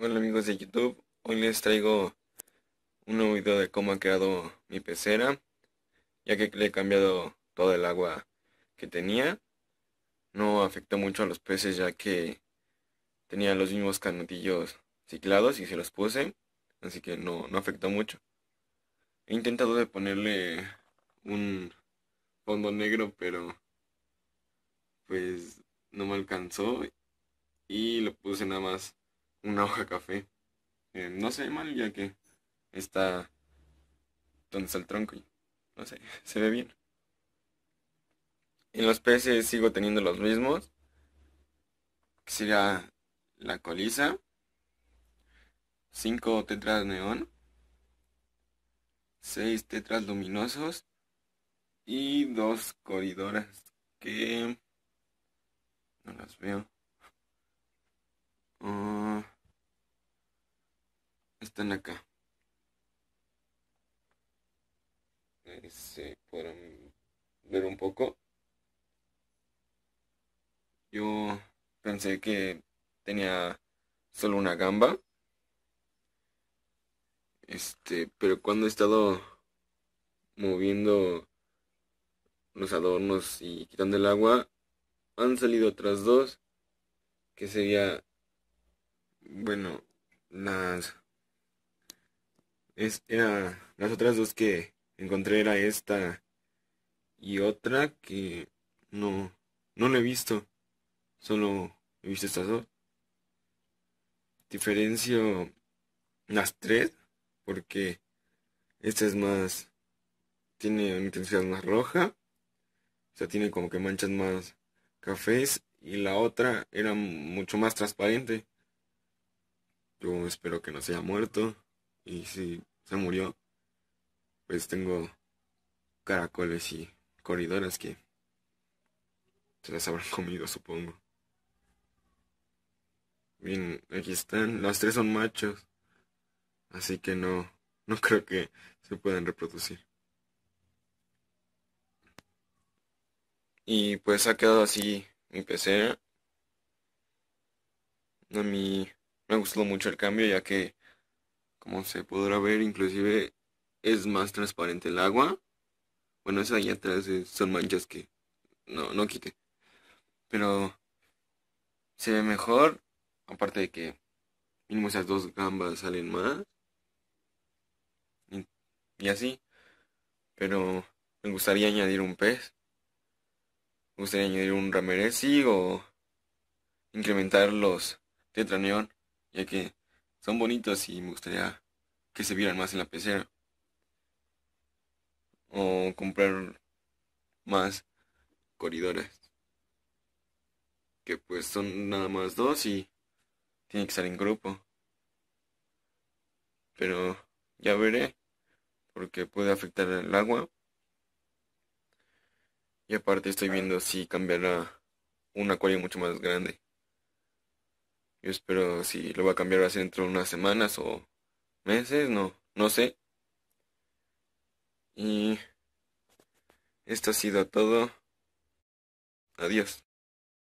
Hola amigos de YouTube, hoy les traigo un nuevo video de cómo ha quedado mi pecera, ya que le he cambiado todo el agua que tenía. No afectó mucho a los peces ya que tenía los mismos canutillos ciclados y se los puse, así que no, no afectó mucho. He intentado de ponerle un fondo negro, pero pues no me alcanzó y lo puse nada más una hoja café. Eh, no se ve mal ya que está donde está el tronco y no sé, se ve bien. En los peces sigo teniendo los mismos. Que sería la colisa. Cinco tetras neón. Seis tetras luminosos. Y dos coridoras que no las veo. Ah, están acá. se este, pueden ver un poco. Yo pensé que tenía solo una gamba. Este, pero cuando he estado moviendo los adornos y quitando el agua, han salido otras dos, que sería bueno, las era las otras dos que encontré era esta y otra que no no he visto. Solo he visto estas dos. Diferencio las tres porque esta es más tiene una intensidad más roja. O sea, tiene como que manchas más cafés y la otra era mucho más transparente. Yo espero que no se haya muerto. Y si se murió, pues tengo caracoles y corridoras que se las habrán comido, supongo. Bien, aquí están. Los tres son machos. Así que no, no creo que se puedan reproducir. Y pues ha quedado así mi pecera. A mi me gustó mucho el cambio ya que, como se podrá ver, inclusive es más transparente el agua. Bueno, eso ahí atrás eh, son manchas que no, no quité. Pero se ve mejor, aparte de que mínimo esas dos gambas salen más. Y, así. Pero me gustaría añadir un pez. Me gustaría añadir un rameresi o incrementar los tetraneón ya que son bonitos y me gustaría que se vieran más en la PC O comprar más coridores Que pues son nada más dos y tiene que estar en grupo. Pero ya veré, porque puede afectar el agua. Y aparte estoy viendo si cambiará un acuario mucho más grande. Yo espero si lo va a cambiar hace dentro de unas semanas o meses, no, no sé. Y esto ha sido todo. Adiós.